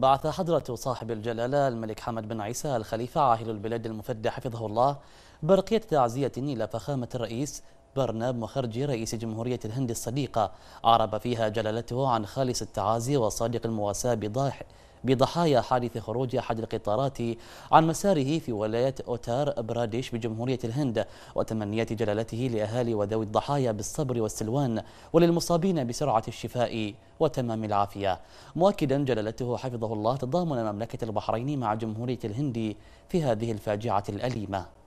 بعث حضرة صاحب الجلالة الملك حمد بن عيسى الخليفة عاهل البلاد المفدى حفظه الله برقية تعزية إلى فخامة الرئيس برناب مخرجي رئيس جمهورية الهند الصديقة عرب فيها جلالته عن خالص التعازي وصادق المواساة بضاحك بضحايا حادث خروج أحد القطارات عن مساره في ولاية أوتار براديش بجمهورية الهند وتمنيات جلالته لأهالي وذوي الضحايا بالصبر والسلوان وللمصابين بسرعة الشفاء وتمام العافية مؤكدا جلالته حفظه الله تضامن مملكة البحرين مع جمهورية الهند في هذه الفاجعة الأليمة